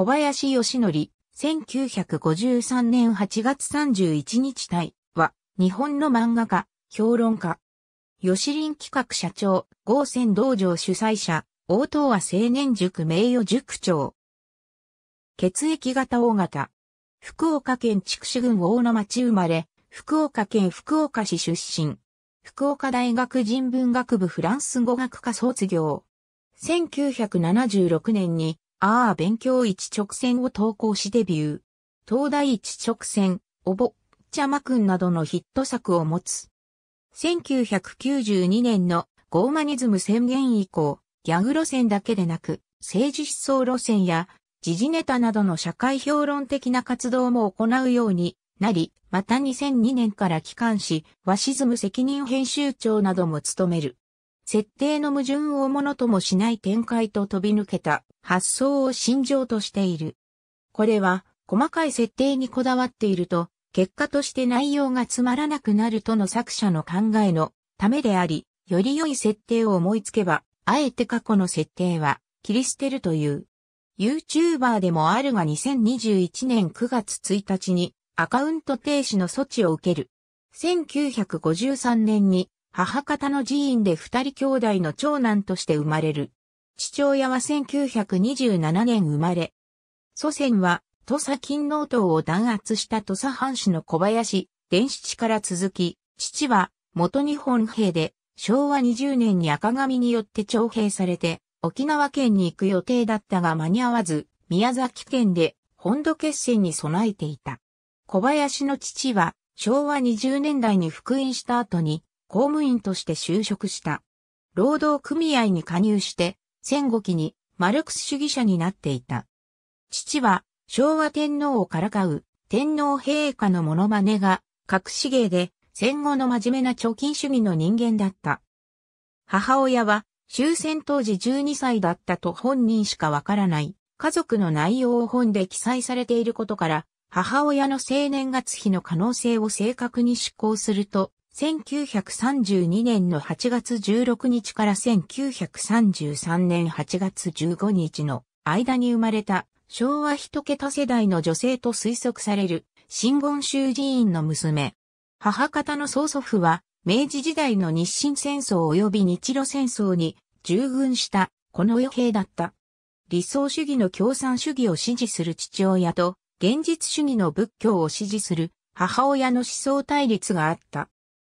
小林義則、1953年8月31日対は、日本の漫画家、評論家。吉林企画社長、合戦道場主催者、大東亜青年塾名誉塾長。血液型大型。福岡県筑紫郡大野町生まれ、福岡県福岡市出身。福岡大学人文学部フランス語学科卒業。1976年にああ勉強一直線を投稿しデビュー。東大一直線、おぼ、ちゃまくんなどのヒット作を持つ。1992年のゴーマニズム宣言以降、ギャグ路線だけでなく、政治思想路線や、時事ネタなどの社会評論的な活動も行うようになり、また2002年から帰還し、ワシズム責任編集長なども務める。設定の矛盾をものともしない展開と飛び抜けた発想を信条としている。これは細かい設定にこだわっていると、結果として内容がつまらなくなるとの作者の考えのためであり、より良い設定を思いつけば、あえて過去の設定は切り捨てるという。YouTuber でもあるが2021年9月1日にアカウント停止の措置を受ける。1953年に母方の寺院で二人兄弟の長男として生まれる。父親は1927年生まれ。祖先は土佐勤納党を弾圧した土佐藩士の小林、伝七から続き、父は元日本兵で昭和20年に赤紙によって徴兵されて沖縄県に行く予定だったが間に合わず、宮崎県で本土決戦に備えていた。小林の父は昭和20年代に復員した後に公務員として就職した。労働組合に加入して、戦後期にマルクス主義者になっていた。父は昭和天皇をからかう天皇陛下のモノマネが隠し芸で戦後の真面目な貯金主義の人間だった。母親は終戦当時12歳だったと本人しかわからない家族の内容を本で記載されていることから母親の青年月日の可能性を正確に執行すると1932年の8月16日から1933年8月15日の間に生まれた昭和一桁世代の女性と推測される新言州寺院の娘。母方の曽祖父は明治時代の日清戦争及び日露戦争に従軍したこの余兵だった。理想主義の共産主義を支持する父親と現実主義の仏教を支持する母親の思想対立があった。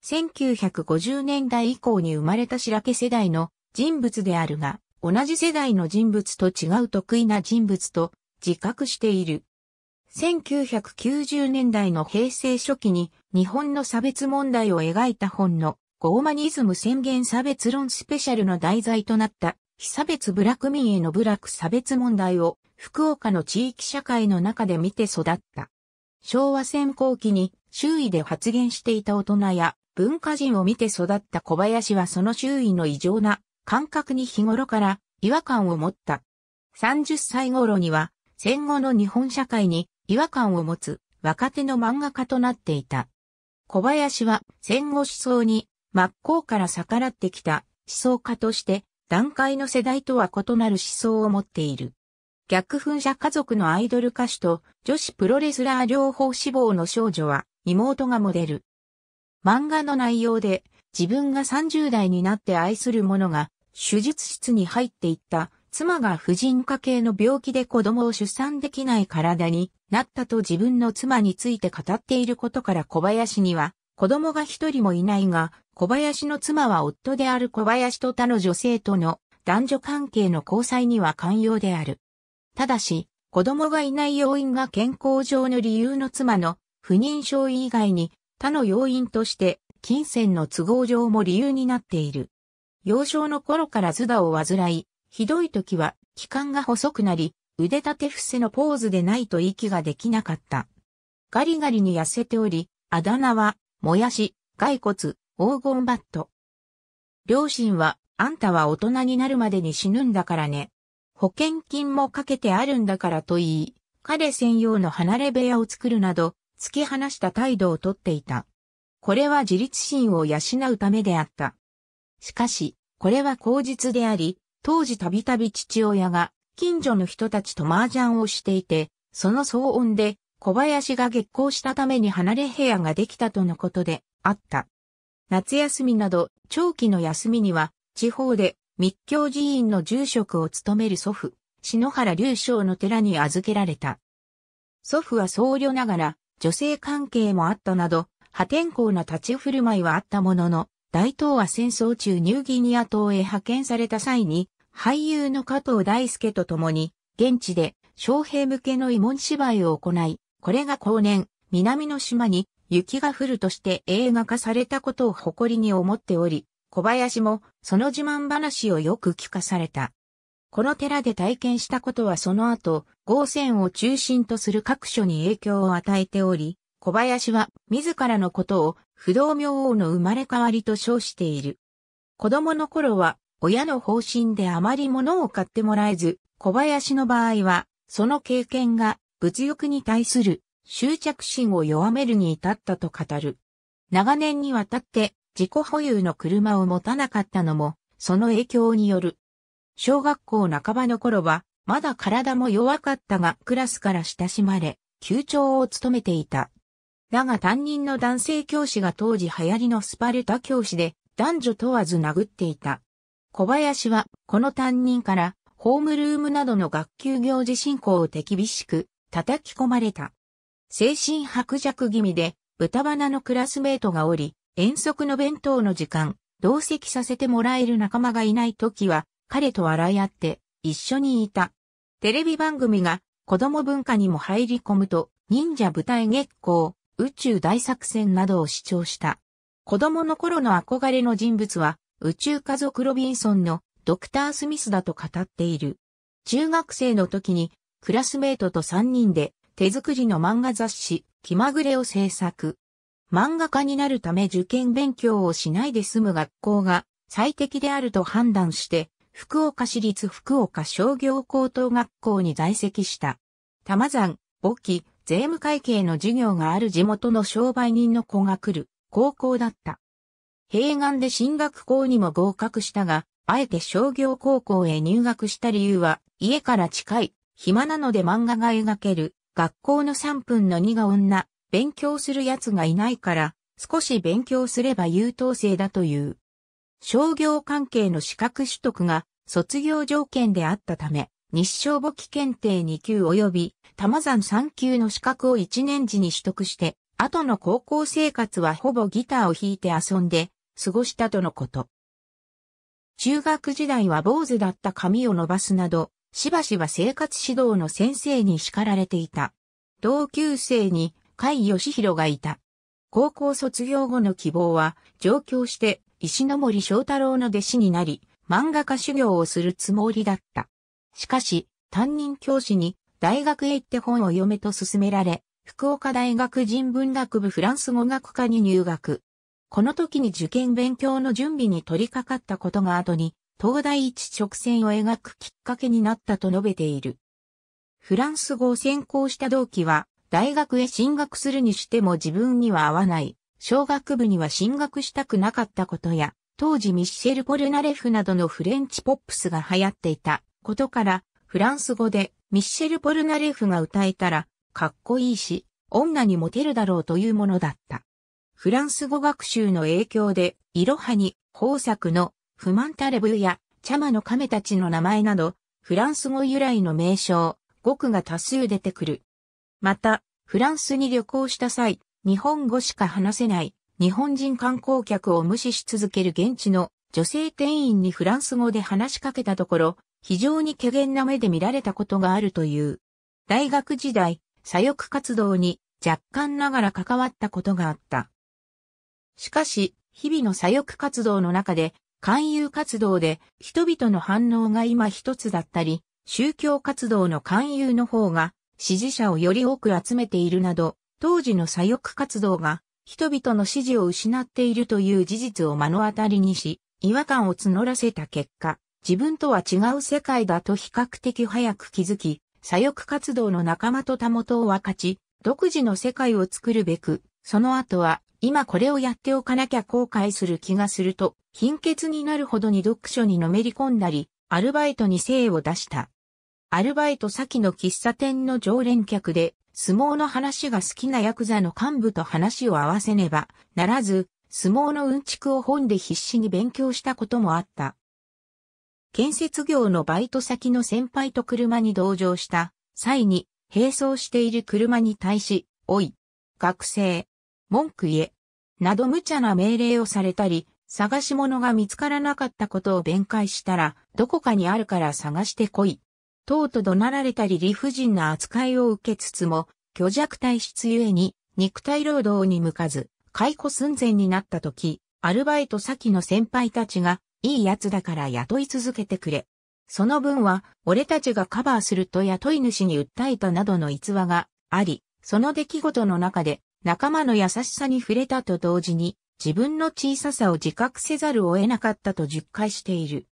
1950年代以降に生まれた白毛世代の人物であるが、同じ世代の人物と違う得意な人物と自覚している。1990年代の平成初期に日本の差別問題を描いた本のゴーマニズム宣言差別論スペシャルの題材となった非差別部落民への部落差別問題を福岡の地域社会の中で見て育った。昭和戦後期に周囲で発言していた大人や文化人を見て育った小林はその周囲の異常な感覚に日頃から違和感を持った。30歳頃には戦後の日本社会に違和感を持つ若手の漫画家となっていた。小林は戦後思想に真っ向から逆らってきた思想家として段階の世代とは異なる思想を持っている。逆噴射家族のアイドル歌手と女子プロレスラー両方志望の少女は妹がモデル。漫画の内容で自分が30代になって愛する者が手術室に入っていった妻が婦人科系の病気で子供を出産できない体になったと自分の妻について語っていることから小林には子供が一人もいないが小林の妻は夫である小林と他の女性との男女関係の交際には寛容である。ただし子供がいない要因が健康上の理由の妻の不妊症以外に他の要因として、金銭の都合上も理由になっている。幼少の頃からズダを患い、ひどい時は、気管が細くなり、腕立て伏せのポーズでないと息ができなかった。ガリガリに痩せており、あだ名は、もやし、骸骨、黄金バット。両親は、あんたは大人になるまでに死ぬんだからね。保険金もかけてあるんだからと言い、彼専用の離れ部屋を作るなど、突き放した態度をとっていた。これは自立心を養うためであった。しかし、これは口実であり、当時たびたび父親が近所の人たちと麻雀をしていて、その騒音で小林が激光したために離れ部屋ができたとのことであった。夏休みなど長期の休みには地方で密教寺院の住職を務める祖父、篠原隆将の寺に預けられた。祖父は僧侶ながら女性関係もあったなど、破天荒な立ち振る舞いはあったものの、大東亜戦争中ニューギニア島へ派遣された際に、俳優の加藤大輔と共に、現地で、将兵向けの慰問芝居を行い、これが後年、南の島に雪が降るとして映画化されたことを誇りに思っており、小林もその自慢話をよく聞かされた。この寺で体験したことはその後、豪戦を中心とする各所に影響を与えており、小林は自らのことを不動明王の生まれ変わりと称している。子供の頃は親の方針であまり物を買ってもらえず、小林の場合はその経験が物欲に対する執着心を弱めるに至ったと語る。長年にわたって自己保有の車を持たなかったのもその影響による。小学校半ばの頃は、まだ体も弱かったがクラスから親しまれ、球長を務めていた。だが担任の男性教師が当時流行りのスパルタ教師で、男女問わず殴っていた。小林は、この担任から、ホームルームなどの学級行事進行を手厳しく、叩き込まれた。精神薄弱気味で、豚鼻のクラスメートがおり、遠足の弁当の時間、同席させてもらえる仲間がいない時は、彼と笑い合って一緒にいた。テレビ番組が子供文化にも入り込むと、忍者舞台月光、宇宙大作戦などを視聴した。子供の頃の憧れの人物は、宇宙家族ロビンソンのドクター・スミスだと語っている。中学生の時に、クラスメートと3人で手作りの漫画雑誌、気まぐれを制作。漫画家になるため受験勉強をしないで済む学校が最適であると判断して、福岡市立福岡商業高等学校に在籍した。玉山、簿記、税務会計の授業がある地元の商売人の子が来る高校だった。併願で進学校にも合格したが、あえて商業高校へ入学した理由は、家から近い、暇なので漫画が描ける、学校の3分の2が女、勉強する奴がいないから、少し勉強すれば優等生だという。商業関係の資格取得が卒業条件であったため、日照簿記検定2級及び玉山3級の資格を1年時に取得して、後の高校生活はほぼギターを弾いて遊んで過ごしたとのこと。中学時代は坊主だった髪を伸ばすなど、しばしば生活指導の先生に叱られていた。同級生に甲斐義弘がいた。高校卒業後の希望は上京して石森章太郎の弟子になり、漫画家修行をするつもりだった。しかし、担任教師に大学へ行って本を読めと勧められ、福岡大学人文学部フランス語学科に入学。この時に受験勉強の準備に取り掛かったことが後に、東大一直線を描くきっかけになったと述べている。フランス語を専攻した同期は、大学へ進学するにしても自分には合わない。小学部には進学したくなかったことや、当時ミッシェル・ポルナレフなどのフレンチポップスが流行っていたことから、フランス語でミッシェル・ポルナレフが歌えたら、かっこいいし、女にモテるだろうというものだった。フランス語学習の影響で、イロハに、豊作の、フマンタレブや、チャマの亀たちの名前など、フランス語由来の名称、語句が多数出てくる。また、フランスに旅行した際、日本語しか話せない日本人観光客を無視し続ける現地の女性店員にフランス語で話しかけたところ、非常に怪訝な目で見られたことがあるという。大学時代、左翼活動に若干ながら関わったことがあった。しかし、日々の左翼活動の中で、勧誘活動で人々の反応が今一つだったり、宗教活動の勧誘の方が支持者をより多く集めているなど、当時の左翼活動が人々の支持を失っているという事実を目の当たりにし、違和感を募らせた結果、自分とは違う世界だと比較的早く気づき、左翼活動の仲間とたもとを分かち、独自の世界を作るべく、その後は、今これをやっておかなきゃ後悔する気がすると、貧血になるほどに読書にのめり込んだり、アルバイトに精を出した。アルバイト先の喫茶店の常連客で、相撲の話が好きなヤクザの幹部と話を合わせねばならず、相撲のうんちくを本で必死に勉強したこともあった。建設業のバイト先の先輩と車に同乗した際に、並走している車に対し、おい、学生、文句言え、など無茶な命令をされたり、探し物が見つからなかったことを弁解したら、どこかにあるから探してこい、とうと怒鳴られたり理不尽な扱いを受けつつも、虚弱体質ゆえに、肉体労働に向かず、解雇寸前になった時、アルバイト先の先輩たちが、いい奴だから雇い続けてくれ。その分は、俺たちがカバーすると雇い主に訴えたなどの逸話があり、その出来事の中で、仲間の優しさに触れたと同時に、自分の小ささを自覚せざるを得なかったと実感している。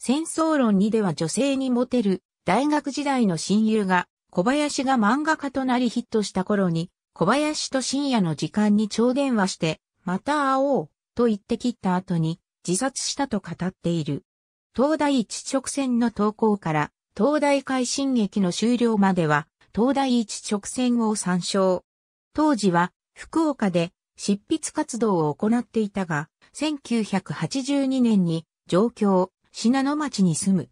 戦争論にでは女性にモテる大学時代の親友が、小林が漫画家となりヒットした頃に、小林と深夜の時間に超電話して、また会おう、と言って切った後に、自殺したと語っている。東大一直線の投稿から、東大会進撃の終了までは、東大一直線を参照。当時は、福岡で、執筆活動を行っていたが、1982年に、上京、信濃町に住む。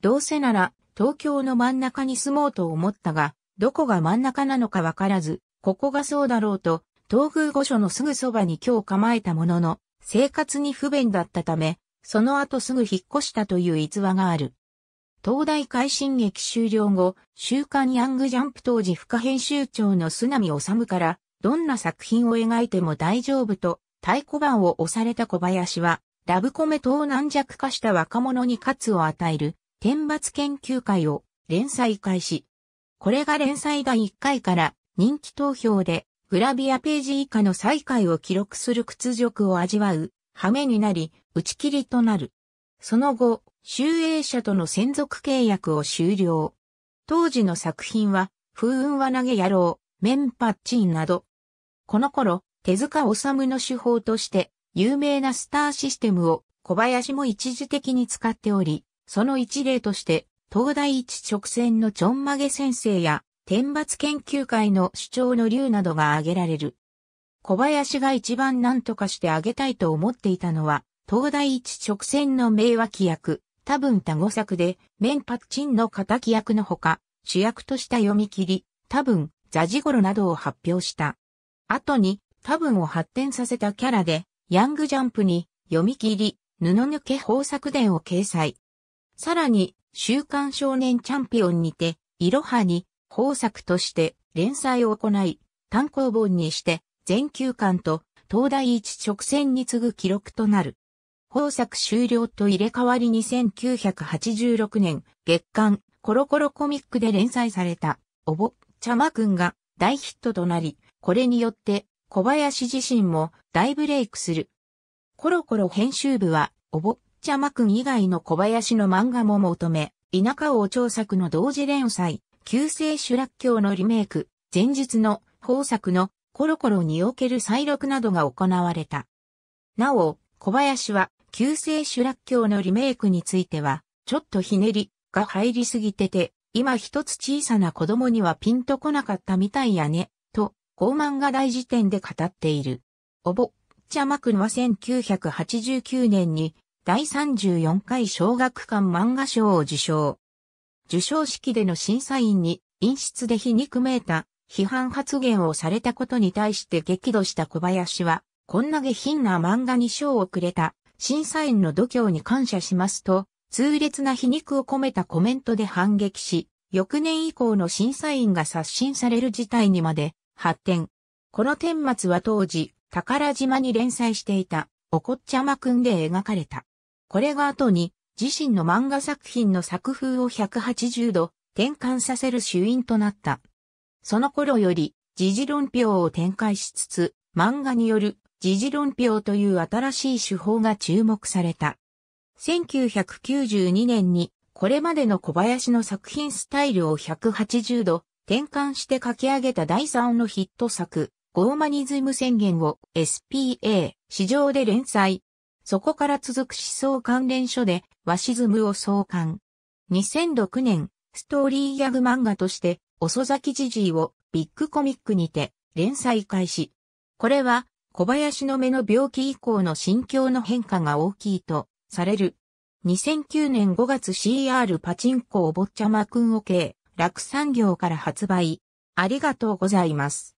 どうせなら、東京の真ん中に住もうと思ったが、どこが真ん中なのかわからず、ここがそうだろうと、東宮御所のすぐそばに今日構えたものの、生活に不便だったため、その後すぐ引っ越したという逸話がある。東大快進撃終了後、週刊ヤングジャンプ当時副編集長の須波治から、どんな作品を描いても大丈夫と、太鼓判を押された小林は、ラブコメ等、軟弱化した若者に活を与える、天罰研究会を連載開始。これが連載第1回から人気投票でグラビアページ以下の再開を記録する屈辱を味わう、羽目になり、打ち切りとなる。その後、集英社との専属契約を終了。当時の作品は、風雲は投げ野郎、メンパッチンなど。この頃、手塚治虫の手法として、有名なスターシステムを小林も一時的に使っており、その一例として、東大一直線のちょんまげ先生や、天罰研究会の主張の竜などが挙げられる。小林が一番何とかしてあげたいと思っていたのは、東大一直線の名脇役、多分多語作で、メンパッチンの敵役のほか、主役とした読み切り、多分、ザジゴロなどを発表した。後に、多分を発展させたキャラで、ヤングジャンプに、読み切り、布抜け豊作伝を掲載。さらに、週刊少年チャンピオンにて、いろはに、豊作として連載を行い、単行本にして、全休館と、東大一直線に次ぐ記録となる。豊作終了と入れ替わりに1986年、月刊、コロコロコミックで連載された、おぼ、ちゃまくんが大ヒットとなり、これによって、小林自身も大ブレイクする。コロコロ編集部は、おぼ、茶間くん以外の小林の漫画も求め、田舎王朝作の同時連載、旧世主楽教のリメイク、前日の豊作のコロコロにおける再録などが行われた。なお、小林は旧世主楽教のリメイクについては、ちょっとひねりが入りすぎてて、今一つ小さな子供にはピンとこなかったみたいやね、と、傲慢が大辞典で語っている。おぼ、茶んは1989年に第34回小学館漫画賞を受賞。受賞式での審査員に、陰湿で皮肉めいた、批判発言をされたことに対して激怒した小林は、こんな下品な漫画に賞をくれた、審査員の度胸に感謝しますと、痛烈な皮肉を込めたコメントで反撃し、翌年以降の審査員が刷新される事態にまで発展。この顛末は当時、宝島に連載していた、おこっちゃまくんで描かれた。これが後に自身の漫画作品の作風を180度転換させる主因となった。その頃より時事論評を展開しつつ、漫画による時事論評という新しい手法が注目された。1992年にこれまでの小林の作品スタイルを180度転換して書き上げた第3のヒット作、ゴーマニズム宣言を SPA 市場で連載、そこから続く思想関連書で、ワシズムを創刊。2006年、ストーリーギャグ漫画として、遅咲きじじいをビッグコミックにて連載開始。これは、小林の目の病気以降の心境の変化が大きいとされる。2009年5月 CR パチンコおぼっちゃまくんを計、落産業から発売。ありがとうございます。